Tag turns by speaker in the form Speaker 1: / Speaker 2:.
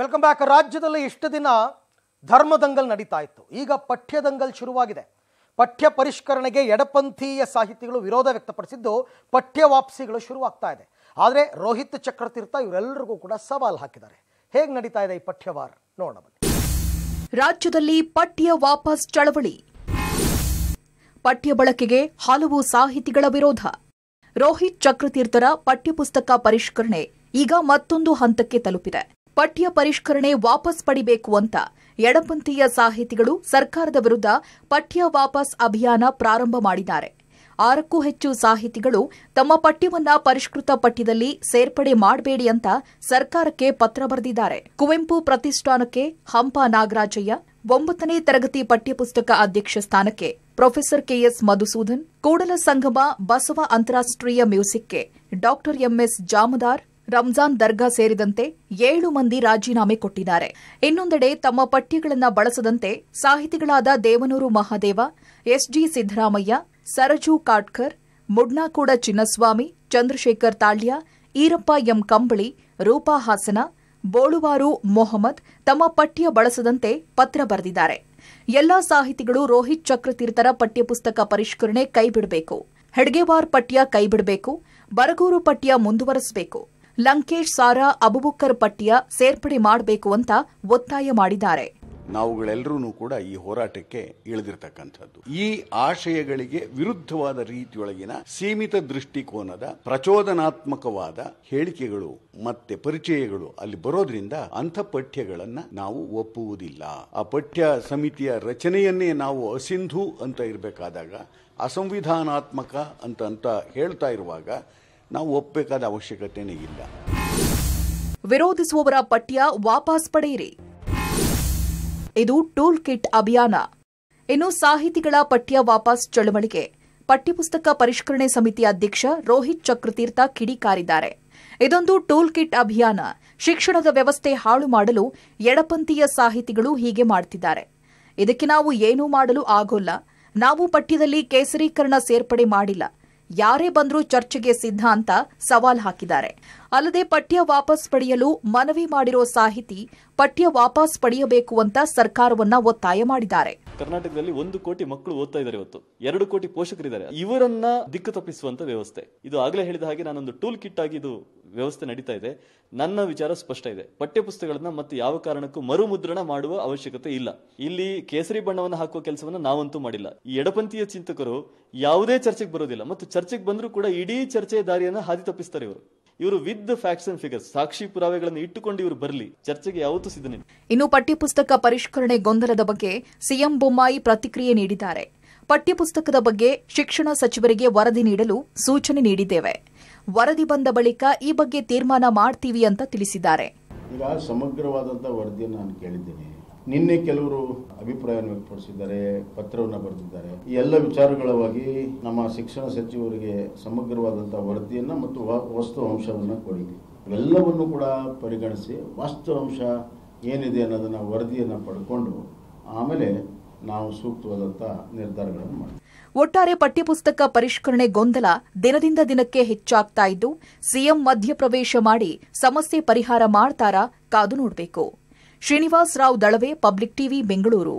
Speaker 1: welcome back ರಾಜ್ಯದಲ್ಲಿ ಇಷ್ಟು ದಿನ ಧರ್ಮದಂಗಲ್ ದಂಗಲ್ ನಡೀತಾ ಇತ್ತು ಈಗ ಪಠ್ಯದಂಗಲ್ ಶುರುವಾಗಿದೆ ಪಠ್ಯ ಪರಿಷ್ಕರಣೆಗೆ ಎಡಪಂಥೀಯ ಸಾಹಿತಿಗಳು ವಿರೋಧ ವ್ಯಕ್ತಪಡಿಸಿದ್ದು ಪಠ್ಯ ವಾಪಸಿಗಳು ಶುರುವಾಗ್ತಾ ಇದೆ ಆದರೆ ರೋಹಿತ್ ಚಕ್ರತೀರ್ಥ ಇವರೆಲ್ಲರಿಗೂ ಕೂಡ ಸವಾಲು ಹಾಕಿದ್ದಾರೆ ಹೇಗೆ ನಡೀತಾ ಇದೆ ಈ ಪಠ್ಯವಾರ ನೋಡೋಣ
Speaker 2: ರಾಜ್ಯದಲ್ಲಿ ಪಠ್ಯ ವಾಪಸ್ ಚಳವಳಿ ಪಠ್ಯ ಬಳಕೆಗೆ ಹಲವು ಸಾಹಿತಿಗಳ ವಿರೋಧ ರೋಹಿತ್ ಚಕ್ರತೀರ್ಥರ ಪಠ್ಯಪುಸ್ತಕ ಪರಿಷ್ಕರಣೆ ಈಗ ಮತ್ತೊಂದು ಹಂತಕ್ಕೆ ತಲುಪಿದೆ ಪಠ್ಯ ಪರಿಷ್ಕರಣೆ ವಾಪಸ್ ಪಡಿಬೇಕು ಅಂತ ಎಡಪಂಥೀಯ ಸಾಹಿತಿಗಳು ಸರ್ಕಾರದ ವಿರುದ್ಧ ಪಠ್ಯ ವಾಪಸ್ ಅಭಿಯಾನ ಪ್ರಾರಂಭ ಮಾಡಿದ್ದಾರೆ ಆರಕ್ಕೂ ಹೆಚ್ಚು ಸಾಹಿತಿಗಳು ತಮ್ಮ ಪಠ್ಯವನ್ನ ಪರಿಷ್ಕೃತ ಪಠ್ಯದಲ್ಲಿ ಸೇರ್ಪಡೆ ಮಾಡಬೇಡಿ ಅಂತ ಸರ್ಕಾರಕ್ಕೆ ಪತ್ರ ಬರೆದಿದ್ದಾರೆ ಕುವೆಂಪು ಪ್ರತಿಷ್ಠಾನಕ್ಕೆ ಹಂಪ ನಾಗರಾಜಯ್ಯ ಒಂಬತ್ತನೇ ತರಗತಿ ಪಠ್ಯಪುಸ್ತಕ ಅಧ್ಯಕ್ಷ ಸ್ಥಾನಕ್ಕೆ ಪ್ರೊಫೆಸರ್ ಕೆಎಸ್ ಮಧುಸೂದನ್ ಕೂಡಲ ಸಂಗಮ ಬಸವ ಅಂತಾರಾಷ್ಟೀಯ ಮ್ಯೂಸಿಕ್ಗೆ ಡಾಕ್ಟರ್ ಎಂಎಸ್ ಜಾಮದಾರ್ ರಂಜಾನ್ ದರ್ಗಾ ಸೇರಿದಂತೆ ಏಳು ಮಂದಿ ರಾಜೀನಾಮೆ ಕೊಟ್ಟಿದ್ದಾರೆ ಇನ್ನೊಂದೆಡೆ ತಮ್ಮ ಪಠ್ಯಗಳನ್ನು ಬಳಸದಂತೆ ಸಾಹಿತಿಗಳಾದ ದೇವನೂರು ಮಹಾದೇವ ಎಸ್ಜಿ ಸಿದ್ದರಾಮಯ್ಯ ಸರಜು ಕಾಟ್ಕರ್ ಮುಡ್ನಾಕೂಡ ಚಿನ್ನಸ್ವಾಮಿ ಚಂದ್ರಶೇಖರ್ ತಾಳ್ಯ ಈರಪ್ಪ ಎಂ ಕಂಬಳಿ ರೂಪಾ ಹಾಸನ ಬೋಳುವಾರು ಮೊಹಮ್ಮದ್ ತಮ್ಮ ಪಠ್ಯ ಬಳಸದಂತೆ ಪತ್ರ ಬರೆದಿದ್ದಾರೆ ಎಲ್ಲಾ ಸಾಹಿತಿಗಳು ರೋಹಿತ್ ಚಕ್ರತೀರ್ಥರ ಪಠ್ಯಪುಸ್ತಕ ಪರಿಷ್ಕರಣೆ ಕೈಬಿಡಬೇಕು ಹೆಡ್ಗೆವಾರ್ ಪಠ್ಯ ಕೈಬಿಡಬೇಕು ಬರಗೂರು ಪಠ್ಯ ಮುಂದುವರೆಸಬೇಕು ಲಂಕೇಶ್ ಸಾರಾ ಅಬುಬುಕ್ಕರ್ ಪಟ್ಟಿಯ ಸೇರ್ಪಡೆ ಮಾಡಬೇಕು ಅಂತ ಒತ್ತಾಯ ಮಾಡಿದ್ದಾರೆ
Speaker 1: ನಾವುಗಳೆಲ್ಲರೂ ಕೂಡ ಈ ಹೋರಾಟಕ್ಕೆ ಇಳಿದಿರ್ತಕ್ಕಂಥದ್ದು ಈ ಆಶಯಗಳಿಗೆ ವಿರುದ್ಧವಾದ ರೀತಿಯೊಳಗಿನ ಸೀಮಿತ ದೃಷ್ಟಿಕೋನದ ಪ್ರಚೋದನಾತ್ಮಕವಾದ ಹೇಳಿಕೆಗಳು ಮತ್ತೆ ಪರಿಚಯಗಳು ಅಲ್ಲಿ ಬರೋದ್ರಿಂದ ಅಂಥ ಪಠ್ಯಗಳನ್ನು ನಾವು ಒಪ್ಪುವುದಿಲ್ಲ ಆ ಪಠ್ಯ ಸಮಿತಿಯ ರಚನೆಯನ್ನೇ ನಾವು ಅಸಿಂಧು ಅಂತ ಇರಬೇಕಾದಾಗ ಅಸಂವಿಧಾನಾತ್ಮಕ ಅಂತ ಅಂತ ಹೇಳ್ತಾ ಇರುವಾಗ ನಾವು ಒಪ್ಪಬೇಕಾದ ಅವಶ್ಯಕತೆನೇ ಇಲ್ಲ
Speaker 2: ವಿರೋಧಿಸುವವರ ಪಠ್ಯ ವಾಪಸ್ ಪಡೆಯಿರಿ ಇದು ಟೂಲ್ ಕಿಟ್ ಅಭಿಯಾನ ಇನ್ನು ಸಾಹಿತಿಗಳ ಪಠ್ಯ ವಾಪಸ್ ಚಳವಳಿಗೆ ಪಠ್ಯಪುಸ್ತಕ ಪರಿಷ್ಕರಣೆ ಸಮಿತಿ ಅಧ್ಯಕ್ಷ ರೋಹಿತ್ ಚಕ್ರತೀರ್ಥ ಕಿಡಿಕಾರಿದ್ದಾರೆ ಇದೊಂದು ಟೂಲ್ ಕಿಟ್ ಅಭಿಯಾನ ಶಿಕ್ಷಣದ ವ್ಯವಸ್ಥೆ ಹಾಳು ಮಾಡಲು ಎಡಪಂಥೀಯ ಸಾಹಿತಿಗಳು ಹೀಗೆ ಮಾಡುತ್ತಿದ್ದಾರೆ ಇದಕ್ಕೆ ನಾವು ಏನೂ ಮಾಡಲು ಆಗೋಲ್ಲ ನಾವು ಪಠ್ಯದಲ್ಲಿ ಕೇಸರೀಕರಣ ಸೇರ್ಪಡೆ ಮಾಡಿಲ್ಲ ಯಾರೇ ಬಂದರೂ ಚರ್ಚೆಗೆ ಸಿದ್ಧ ಅಂತ ಸವಾಲ್ ಹಾಕಿದ್ದಾರೆ ಅಲ್ಲದೆ ಪಠ್ಯ ವಾಪಸ್ ಪಡೆಯಲು ಮನವಿ ಮಾಡಿರೋ ಸಾಹಿತಿ ಪಠ್ಯ ವಾಪಸ್ ಪಡೆಯಬೇಕು ಅಂತ ಸರ್ಕಾರವನ್ನ ಒತ್ತಾಯ ಮಾಡಿದ್ದಾರೆ
Speaker 3: ಕರ್ನಾಟಕದಲ್ಲಿ ಒಂದು ಕೋಟಿ ಮಕ್ಕಳು ಓದ್ತಾ ಇದ್ದಾರೆ ಇವತ್ತು ಎರಡು ಕೋಟಿ ಪೋಷಕರಿದ್ದಾರೆ ಇವರನ್ನ ದಿಕ್ಕು ತಪ್ಪಿಸುವಂತ ವ್ಯವಸ್ಥೆ ಇದು ಆಗಲೇ ಹೇಳಿದ ಹಾಗೆ ನಾನೊಂದು ಟೂಲ್ ಕಿಟ್ ಆಗಿ ಇದು ವ್ಯವಸ್ಥೆ ನಡೀತಾ ಇದೆ ನನ್ನ ವಿಚಾರ ಸ್ಪಷ್ಟ ಇದೆ ಪಠ್ಯಪುಸ್ತಕಗಳನ್ನ ಮತ್ತೆ ಯಾವ ಕಾರಣಕ್ಕೂ ಮರುಮುದ್ರಣ ಮಾಡುವ ಅವಶ್ಯಕತೆ ಇಲ್ಲ ಇಲ್ಲಿ ಕೇಸರಿ ಬಣ್ಣವನ್ನು ಹಾಕುವ ಕೆಲಸವನ್ನು ನಾವಂತೂ ಮಾಡಿಲ್ಲ ಈ ಎಡಪಂಥೀಯ ಚಿಂತಕರು ಯಾವುದೇ ಚರ್ಚೆಗೆ ಬರೋದಿಲ್ಲ ಮತ್ತು ಚರ್ಚೆಗೆ ಬಂದರೂ ಕೂಡ ಇಡೀ ಚರ್ಚೆಯ ದಾರಿಯನ್ನು ಹಾದಿ ತಪ್ಪಿಸ್ತಾರೆ ಇವರು ಇವರು ವಿದ್ ಫ್ಯಾಕ್ಟ್ಸ್ ಅಂಡ್ ಫಿಗರ್ಸ್ ಸಾಕ್ಷಿ ಪುರಾವೆಗಳನ್ನು ಇಟ್ಟುಕೊಂಡು ಇವರು ಬರಲಿ ಚರ್ಚೆಗೆ ಯಾವತ್ತೂ ಸಿದ್ಧನೆ
Speaker 2: ಇನ್ನು ಪಠ್ಯಪುಸ್ತಕ ಪರಿಷ್ಕರಣೆ ಗೊಂದಲದ ಬಗ್ಗೆ ಸಿಎಂ ಬೊಮ್ಮಾಯಿ ಪ್ರತಿಕ್ರಿಯೆ ನೀಡಿದ್ದಾರೆ ಪಠ್ಯಪುಸ್ತಕದ ಬಗ್ಗೆ ಶಿಕ್ಷಣ ಸಚಿವರಿಗೆ ವರದಿ ನೀಡಲು ಸೂಚನೆ ನೀಡಿದ್ದೇವೆ ವರದಿ ಬಂದ ಬಳಿಕ ಈ ಬಗ್ಗೆ ತೀರ್ಮಾನ ಮಾಡ್ತೀವಿ ಅಂತ ತಿಳಿಸಿದ್ದಾರೆ
Speaker 1: ಈಗ ಸಮಗ್ರವಾದಂಥ ವರದಿಯನ್ನು ನಾನು ಕೇಳಿದ್ದೀನಿ ನಿನ್ನೆ ಕೆಲವರು ಅಭಿಪ್ರಾಯವನ್ನು ವ್ಯಕ್ತಪಡಿಸಿದ್ದಾರೆ ಪತ್ರವನ್ನು ಬರೆದಿದ್ದಾರೆ ಈ ಎಲ್ಲ ವಿಚಾರಗಳವಾಗಿ ನಮ್ಮ ಶಿಕ್ಷಣ ಸಚಿವರಿಗೆ ಸಮಗ್ರವಾದಂತಹ ವರದಿಯನ್ನು ಮತ್ತು ಅಂಶವನ್ನು ಕೊಡಿ ಇವೆಲ್ಲವನ್ನು ಕೂಡ ಪರಿಗಣಿಸಿ ಅಂಶ ಏನಿದೆ ಅನ್ನೋದನ್ನು ವರದಿಯನ್ನು ಪಡ್ಕೊಂಡು ಆಮೇಲೆ ನಾವು ಸೂಕ್ತವಾದಂತಹ ನಿರ್ಧಾರಗಳನ್ನು
Speaker 2: ಒಟ್ಟಾರೆ ಪಠ್ಯಪುಸ್ತಕ ಪರಿಷ್ಕರಣೆ ಗೊಂದಲ ದಿನದಿಂದ ದಿನಕ್ಕೆ ಹೆಚ್ಚಾಗ್ತಾ ಇದ್ದು ಸಿಎಂ ಮಧ್ಯಪ್ರವೇಶ ಮಾಡಿ ಸಮಸ್ಯೆ ಪರಿಹಾರ ಮಾಡ್ತಾರಾ ಕಾದು ನೋಡಬೇಕು ಶ್ರೀನಿವಾಸ್ ರಾವ್ ದಳವೆ ಪಬ್ಲಿಕ್ ಟಿವಿ ಬೆಂಗಳೂರು